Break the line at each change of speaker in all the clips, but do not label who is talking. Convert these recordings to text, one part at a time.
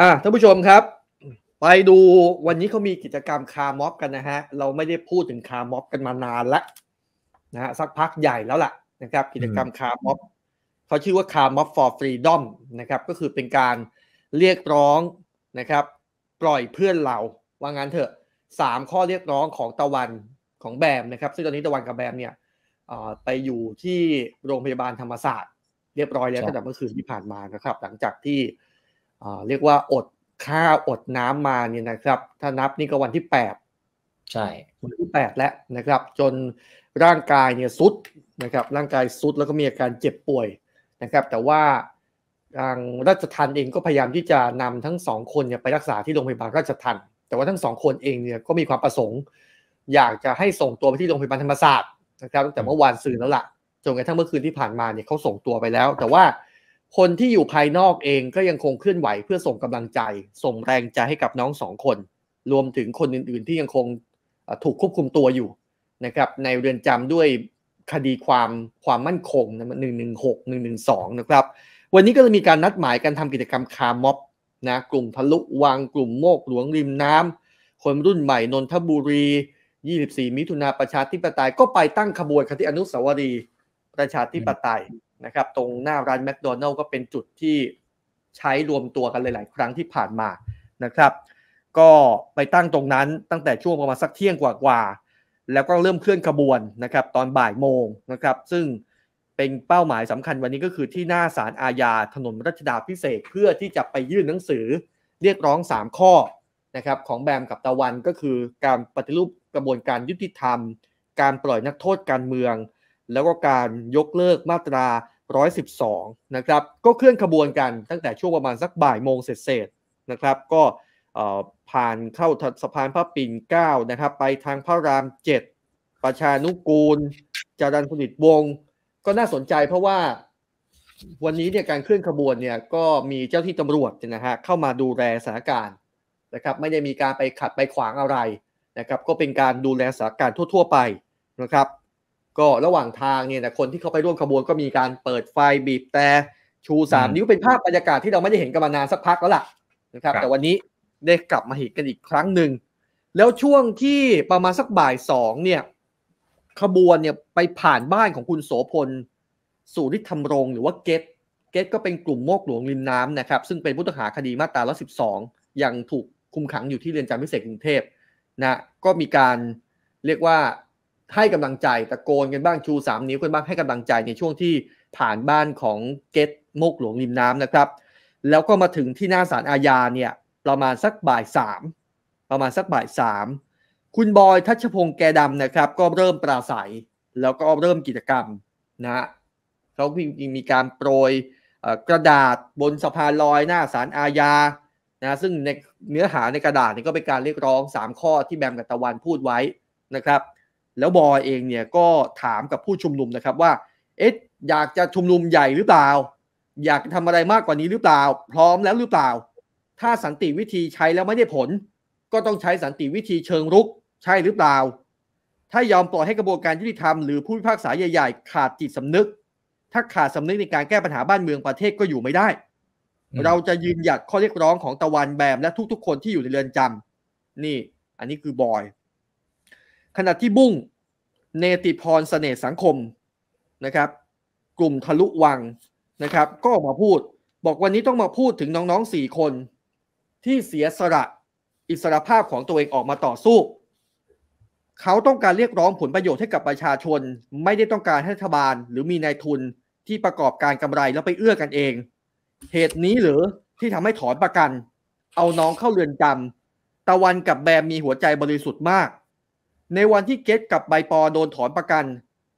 อ่ะท่านผู้ชมครับ ไปดูวันนี้เขามีกิจกรรมคาร์ม็อบกันนะฮะเราไม่ได้พูดถึงคาร์ม็อบกันมานานละนะฮะสักพักใหญ่แล้วล่ะนะครับ กิจกรรมคาร์ม็อบเขาชื่อว่าคาร์ม็อบ for freedom นะครับก็คือเป็นการเรียกร้องนะครับปล่อยเพื่อนเราว่างั้นเถอะสามข้อเรียกร้องของตะวันของแบมนะครับ ซึ่งตอนนี้ตะวันกับแบมเนี่ยไปอยู่ที่โรงพยาบาลธรรมศาสตร์เรียบร้อยแล้วตั้งแต่เมื่อคืนที่ผ่านมานะครับหลังจากที่เรียกว่าอดข้าวอดน้ำมาเนี่ยนะครับ ถ้านับนี่ก็วันที่แปดใช่วันที่แปดแล้วนะครับ จนร่างกายเนี่ยสุดนะครับร่างกายสุดแล้วก็มีอาการเจ็บป่วยนะครับ แต่ว่าทางราชทันเองก็พยายามที่จะนำทั้งสองคนเนี่ยไปรักษาที่โรงพยาบาลราชทันแต่ว่าทั้งสองคนเองเนี่ยก็มีความประสงค์ อยากจะให้ส่งตัวไปที่โรงพยาบาลธรรมศาสตร์นะครับตั้งแต่เมื่อวานซืนแล้วละ่ะจนกระทั่งเมื่อคืนที่ผ่านมาเนี่ยเขาส่งตัวไปแล้ว แต่ว่าคนที่อยู่ภายนอกเองก็ยังคงเคลื่อนไหวเพื่อส่งกำลังใจ ส่งแรงใจให้กับน้องสองคน รวมถึงคนอื่นๆ ที่ยังคงถูกควบคุมตัวอยู่นะครับในเรือนจำด้วยคดีความความมั่นคงนะหนึ่งหนึ่งหกหนึ่งหนึ่งสองนะครับ วันนี้ก็จะมีการนัดหมายการทำกิจกรรมคาร์ม็อบนะกลุ่มทะลุวังกลุ่มโมกหลวงริมน้ำ คนรุ่นใหม่ นนทบุรี 24 มิถุนาประชาธิปไตยก็ไปตั้งขบวนคันที่อนุสาวรีย์ประชาธิปไตยนะครับตรงหน้าร้านแมคโดนัลล์ก็เป็นจุดที่ใช้รวมตัวกันหลายๆ ครั้งที่ผ่านมานะครับ ก็ไปตั้งตรงนั้นตั้งแต่ช่วงประมาณสักเที่ยงกว่าๆแล้วก็เริ่มเคลื่อนขบวนนะครับตอนบ่ายโมงนะครับซึ่งเป็นเป้าหมายสำคัญวันนี้ก็คือที่หน้าศาลอาญาถนนรัชดาพิเศษเพื่อที่จะไปยื่นหนังสือเรียกร้อง 3 ข้อนะครับของแบมกับตะวันก็คือการปฏิรูปกระบวนการยุติธรรม การปล่อยนักโทษการเมือง แล้วก็การยกเลิกมาตรา112 นะครับ ก็เคลื่อนขบวนกันตั้งแต่ช่วงประมาณสักบ่ายโมงเศษนะครับ ก็ผ่านเข้าสะพานพระปิ่นเก้านะครับ ไปทางพระรามเจ็ดประชานุกูล จารันผลิตวง ก็น่าสนใจเพราะว่าวันนี้เนี่ยการเคลื่อนขบวนเนี่ยก็มีเจ้าที่ตำรวจนะฮะเข้ามาดูแลสถานการณ์นะครับ ไม่ได้มีการไปขัดไปขวางอะไรนะครับ ก็เป็นการดูแลสถานการณ์ทั่ว ๆไปนะครับก็ระหว่างทางเนี่ยนะคนที่เขาไปร่วมขบวนก็มีการเปิดไฟบีบแต่ชูสามนิ้วเป็นภาพบรรยากาศที่เราไม่ได้เห็นกันมานานสักพักแล้วล่ะนะครับแต่วันนี้ได้กลับมาเห็นกันอีกครั้งหนึ่ง แล้วช่วงที่ประมาณสักบ่ายสองเนี่ยขบวนเนี่ยไปผ่านบ้านของคุณโสพลสุริธรรมรงหรือว่าเกตเกตก็เป็นกลุ่มโมกหลวงริมน้ำนะครับ ซึ่งเป็นผู้ต้องหาคดีมาตราร้อสิบสองยังถูกคุมขังอยู่ที่เรือนจำพิเศษกรุงเทพนะก็มีการเรียกว่าให้กำลังใจตะโกนกันบ้างชู 3นิ้วกันบ้างให้กำลังใจในช่วงที่ผ่านบ้านของเกตมกหลวงริมน้ำนะครับ แล้วก็มาถึงที่หน้าศาลอาญาเนี่ยประมาณสักบ่ายสามประมาณสักบ่ายสามคุณบอยทัชพงศ์แกดำนะครับ ก็เริ่มปราศัยแล้วก็เริ่มกิจกรรมนะฮะเขาิมีการโปรยกระดาษบนสะพานลอยหน้าศาลอาญานะซึ่งในเนื้อหาในกระดาษนี่ก็เป็นการเรียกร้อง 3 ข้อที่แบมกับตะวันพูดไว้นะครับแล้วบอยเองเนี่ยก็ถามกับผู้ชุมนุมนะครับว่าเอ๊ะอยากจะชุมนุมใหญ่หรือเปล่า อยากทำอะไรมากกว่านี้หรือเปล่า พร้อมแล้วหรือเปล่า ถ้าสันติวิธีใช้แล้วไม่ได้ผล ก็ต้องใช้สันติวิธีเชิงรุกใช่หรือเปล่าถ้ายอมปล่อยให้กระบวนการยุติธรรม หรือผู้พิพากษาใหญ่ ๆ ขาดจิตสำนึก ถ้าขาดสำนึกในการแก้ปัญหาบ้านเมืองประเทศก็อยู่ไม่ได้ เราจะยืนหยัดข้อเรียกร้องของตะวันแบมและทุกๆ คนที่อยู่ในเรือนจำ นี่อันนี้คือบอยขณะที่บุ้งเนติพรสเสน่ห์สังคมนะครับ กลุ่มทะลุวังนะครับก็ออกมาพูด บอกวันนี้ต้องมาพูดถึงน้องๆสี่คน ที่เสียสละอิสรภาพของตัวเองออกมาต่อสู้ เขาต้องการเรียกร้องผลประโยชน์ให้กับประชาชนไม่ได้ต้องการให้รัฐบาลหรือมีนายทุนที่ประกอบการกำไรแล้วไปเอื้อกันเอง เหตุนี้หรือที่ทำให้ถอนประกัน เอาน้องเข้าเรือนจำ ตะวันกับแบมมีหัวใจบริสุทธิ์มากในวันที่เกตกับใบปอโดนถอนประกัน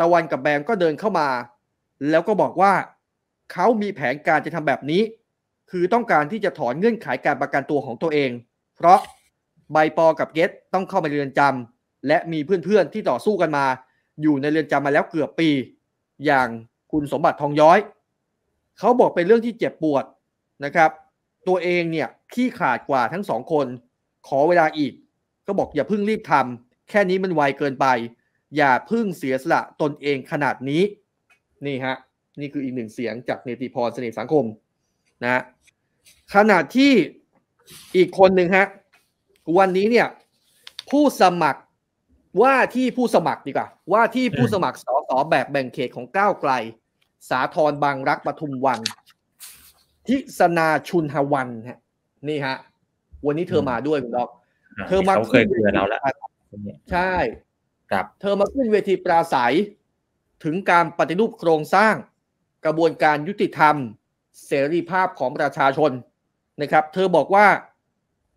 ตะวันกับแบงก็เดินเข้ามา แล้วก็บอกว่าเขามีแผนการจะทำแบบนี้ คือต้องการที่จะถอนเงื่อนไขาการประกันตัวของตัวเอง เพราะใบปอกับเกตต้องเข้าไปเรือนจำและมีเพื่อนๆที่ต่อสู้กันมา อยู่ในเรือนจำมาแล้วเกือบปี อย่างคุณสมบัติทองย้อยเขาบอกเป็นเรื่องที่เจ็บปวดนะครับตัวเองเนี่ยขี้ขาดกว่าทั้งสองคน ขอเวลาอีก ก็บอกอย่าเพิ่งรีบทำแค่นี้มันไวเกินไป อย่าพึ่งเสียสละตนเองขนาดนี้ นี่ฮะ นี่คืออีกหนึ่งเสียงจากเนติพรเสน่ห์สังคมนะขณะที่อีกคนหนึ่งฮะ วันนี้เนี่ยผู้สมัคร ว่าที่ผู้สมัครดีกว่า ว่าที่ผู้สมัครสสแบบแบ่งเขตของก้าวไกล สาทรบางรักปทุมวัน ทิศนาชุนหวันฮะนี่ฮะ วันนี้เธอมาด้วยคุณดอก เธอมาเคยเจอเราแล้วใช่ครับเธอมาขึ้นเวทีปราศัย ถึงการปฏิรูปโครงสร้างกระบวนการยุติธรรม เสรีภาพของประชาชน นะครับเธอบอกว่า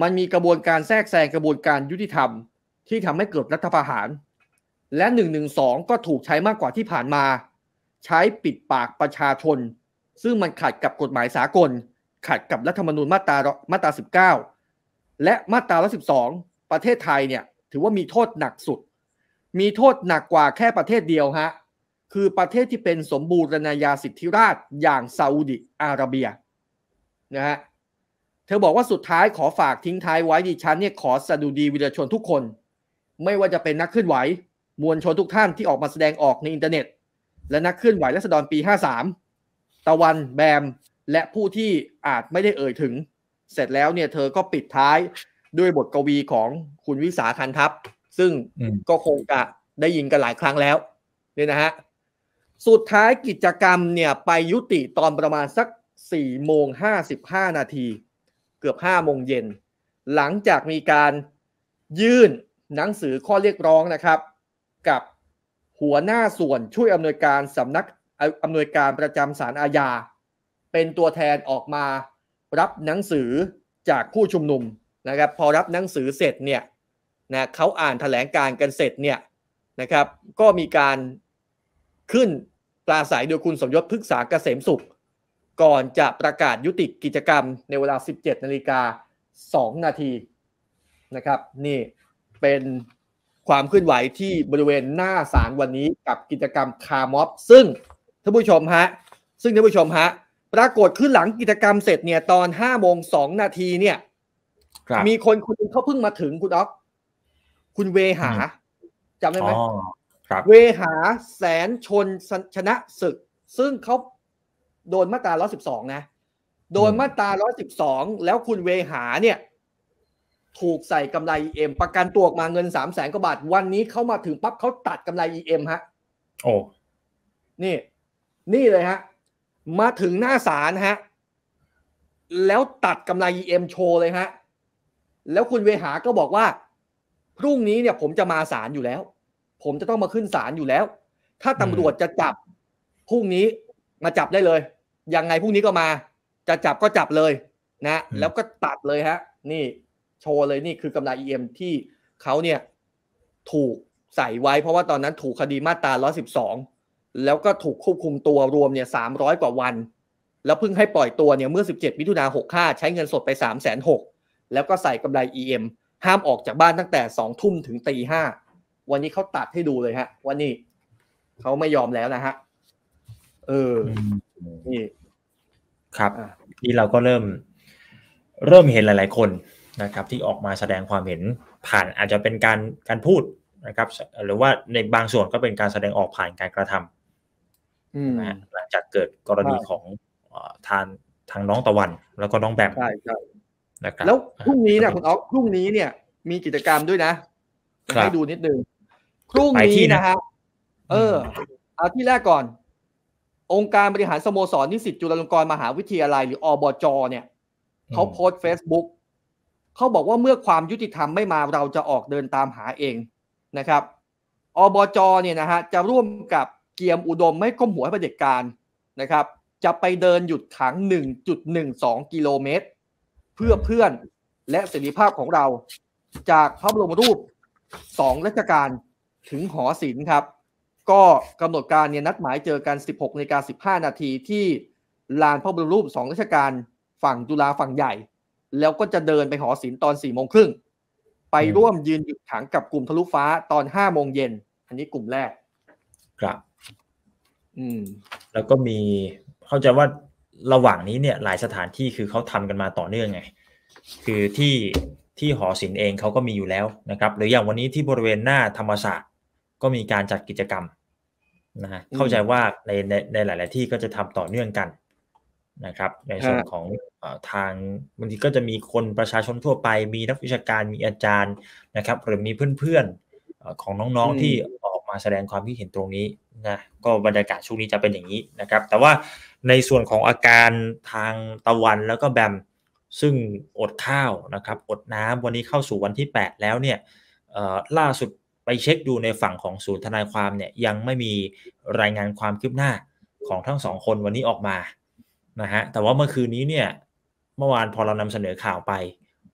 มันมีกระบวนการแทรกแซงกระบวนการยุติธรรม ที่ทำให้เกิดรัฐประหาร และ1นึก็ถูกใช้มากกว่าที่ผ่านมา ใช้ปิดปากประชาชน ซึ่งมันขัดกับกฎหมายสากล ขัดกับรัฐธรรมนูญมาตรามาตรา19 และมาตรา112ประเทศไทยเนี่ยถือว่ามีโทษหนักสุด มีโทษหนักกว่าแค่ประเทศเดียวฮะ คือประเทศที่เป็นสมบูรณาญาสิทธิราชอย่างซาอุดิอาระเบียนะฮะ เธอบอกว่าสุดท้ายขอฝากทิ้งท้ายไว้ดิฉันเนี่ยขอสดุดีวิรชนทุกคน ไม่ว่าจะเป็นนักเคลื่อนไหวมวลชนทุกท่านที่ออกมาแสดงออกในอินเทอร์เน็ต และนักเคลื่อนไหวรัศดรปี 53 ตะวันแบมและผู้ที่อาจไม่ได้เอ่ยถึง เสร็จแล้วเนี่ยเธอก็ปิดท้ายด้วยบทกวีของคุณวิสาคันทัพ ซึ่งก็คงจะได้ยินกันหลายครั้งแล้วเนี่ยนะฮะสุดท้ายกิจกรรมเนี่ยไปยุติตอนประมาณสัก4โมง55นาที เกือบ5โมงเย็น หลังจากมีการยื่นหนังสือข้อเรียกร้องนะครับ กับหัวหน้าส่วนช่วยอำนวยการสำนักอำนวยการประจำสารอาญา เป็นตัวแทนออกมารับหนังสือจากผู้ชุมนุมนะครับพอรับหนังสือเสร็จเนี่ยนะเขาอ่านถแถลงการกันเสร็จเนี่ยนะครับก็มีการขึ้นปราศัยโดยคุณสมยศพฤกษาเกษมสุข ก่อนจะประกาศยุติกิจกรรมในเวลา 17 นาฬิกา 2 นาทีนะครับนี่เป็นความเคลื่อนไหวที่บริเวณหน้าศาลวันนี้กับกิจกรรมคาร์ม็อบซึ่งท่านผู้ชมฮะซึ่งท่านผู้ชมฮะปรากฏขึ้นหลังกิจกรรมเสร็จเนี่ยตอน 5 โมง 2 นาทีเนี่ยมีคนคนนึงเขาเพิ่งมาถึงคุณอ๊อก คุณเวหาจำได้ไหมเวหาแสนชนชนะศึก ซึ่งเขาโดนมาตราร้อสิบสองนะโดนมาตราร้อสิบสองแล้วคุณเวหาเนี่ย ถูกใส่กำไรเอ็มประกันตัวออกมาเงินสามแสนกว่าบาท วันนี้เขามาถึงปั๊บเขาตัดกำไรเอ็มฮะโอ้นี่ นี่เลยฮะมาถึงหน้าศาลฮะแล้วตัดกำไรเอ็มโชว์เลยฮะแล้วคุณเวหา ก็บอกว่า พรุ่งนี้เนี่ยผมจะมาศาลอยู่แล้ว ผมจะต้องมาขึ้นศาลอยู่แล้ว ถ้าตำรวจจะจับ พรุ่งนี้มาจับได้เลย ยังไงพรุ่งนี้ก็มา จะจับก็จับเลยนะ แล้วก็ตัดเลยฮะ นี่โชว์เลยนี่คือกำไงเอ็มที่เขาเนี่ยถูกใส่ไว้ เพราะว่าตอนนั้นถูกคดีมาตรา112 แล้วก็ถูกควบคุมตัวรวมเนี่ย300 กว่าวัน แล้วเพิ่งให้ปล่อยตัวเนี่ยเมื่อ 17 มิถุนา65ใช้เงินสดไป 3 6น0 0แล้วก็ใส่กำไร EM ห้ามออกจากบ้านตั้งแต่สองทุ่มถึงตีห้าวันนี้เขาตัดให้ดูเลยฮะว่านี่เขาไม่ยอมแล้วนะฮะเออ
นี่ครับนี่เราก็เริ่ม เริ่มเห็นหลาย ๆคนนะครับ ที่ออกมาแสดงความเห็นผ่านอาจจะเป็นการการพูดนะครับหรือว่าในบางส่วนก็เป็นการแสดงออกผ่านการกระทำนะหลังจากเกิดกรณีของทางทางน้องตะวัน แล้วก็น้องแบมใช่นะครับแล้ว
พรุ่งนี้นะคุณอ๊อฟพรุ่งนี้เนี่ย มีกิจกรรมด้วยนะให้ดูนิดนึงพรุ่งนี้นะฮะเออเอาที่แรกก่อน องค์การบริหารสโมสร นิสิตจุฬาลงกรณ์มหาวิทยาลัย หรืออบจเนี่ยเขาโพสต์เฟซบุ๊กเขาบอกว่าเมื่อความยุติธรรมไม่มาเราจะออกเดินตามหาเองนะครับอบจเนี่ยนะฮะ จะร่วมกับเกียมอุดมไม่ก้มหัวให้ประเด็จการนะครับ จะไปเดินหยุดขัง1.12กิโลเมตรเพื่อเพื่อนและเสรีภาพของเรา จากพระบรมรูปสองรัชกาลถึงหอศิลป์ครับ ก็กำหนดการเนี่ยนัดหมายเจอกัน 16นาฬิกา15 นาทีที่ลานพระบรมรูปสองรัชกาลฝั่งจุฬาฝั่งใหญ่ แล้วก็จะเดินไปหอศิลป์ตอน4โมงครึ่งไปร่วมยืนหยุดขังกับกลุ่มทะลุฟ้าตอน5โมงเย็นอันนี้กลุ่มแรกครับ อืม
แล้วก็มีเข้าใจว่าระหว่างนี้เนี่ยหลายสถานที่คือเขาทำกันมาต่อเนื่องไงคือที่ที่หอศิลป์เองเขาก็มีอยู่แล้วนะครับหรืออย่างวันนี้ที่บริเวณหน้าธรรมศาสตร์ก็มีการจัดกิจกรรมนะฮะเข้าใจว่าในในในหลาย ๆ ที่ก็จะทำต่อเนื่องกันนะครับในส่วนของทางบางทีก็จะมีคนประชาชนทั่วไป มีนักวิชาการมีอาจารย์นะครับ หรือมีเพื่อนๆของน้องๆที่ออกมาแสดงความคิดเห็นตรงนี้นะก็บรรยากาศช่วงนี้จะเป็นอย่างนี้นะครับ แต่ว่าในส่วนของอาการทางตะวันแล้วก็แบม ซึ่งอดข้าวนะครับอดน้ำวันนี้เข้าสู่วันที่ 8 แล้วเนี่ยล่าสุดไปเช็คดูในฝั่งของศูนย์ทนายความเนี่ยยังไม่มีรายงานความคืบหน้าของทั้งสองคนวันนี้ออกมานะฮะแต่ว่าเมื่อคืนนี้เนี่ยเมื่อวานพอเรานำเสนอข่าวไป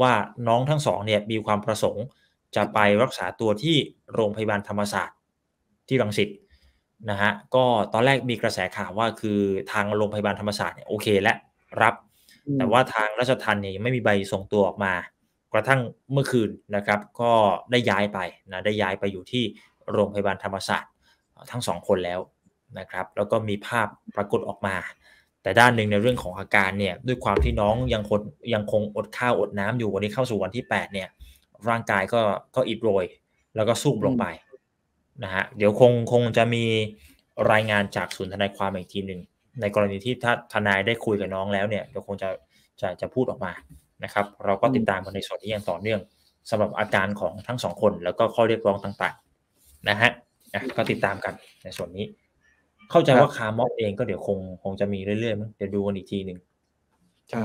ว่าน้องทั้งสองเนี่ยมีความประสงค์จะไปรักษาตัวที่โรงพยาบาลธรรมศาสตร์ที่รังสิตนะฮะก็ตอนแรกมีกระแสข่าวว่าคือทางโรงพยาบาลธรรมศาสตร์เนี่ยโอเคและรับแต่ว่าทางราชทันเนี่ยยังไม่มีใบส่งตัวออกมา กระทั่งเมื่อคืนนะครับก็ได้ย้ายไปนะได้ย้ายไปอยู่ที่โรงพยาบาลธรรมศาสตร์ทั้งสองคนแล้วนะครับแล้วก็มีภาพปรากฏออกมา แต่ด้านหนึ่งในเรื่องของอาการเนี่ยด้วยความที่น้องยังคงยังคงอดข้าวอดน้ำอยู่วันนี้เข้าสู่วันที่8เนี่ยร่างกายก็ก็อิดโรยแล้วก็สู้ลงไปนะฮะเดี๋ยวคงคงจะมีรายงานจากศูนย์ทนายความอีกทีหนึ่งในกรณีที่ถ้าทนายได้คุยกับน้องแล้วเนี่ยเดี๋ยวคงจะจะจะพูดออกมานะครับ เราก็ติดตามกันในส่วนนี้อย่างต่อเนื่อง สำหรับอาการของทั้งสองคนแล้วก็ข้อเรียกร้องต่างๆนะฮะก็ติดตามกันในส่วนนี้ เข้าใจว่าคาร์ม็อบเองก็เดี๋ยวคงคงจะมีเรื่อยๆมั้งเดี๋ยวดูกันอีกทีหนึ่งใช่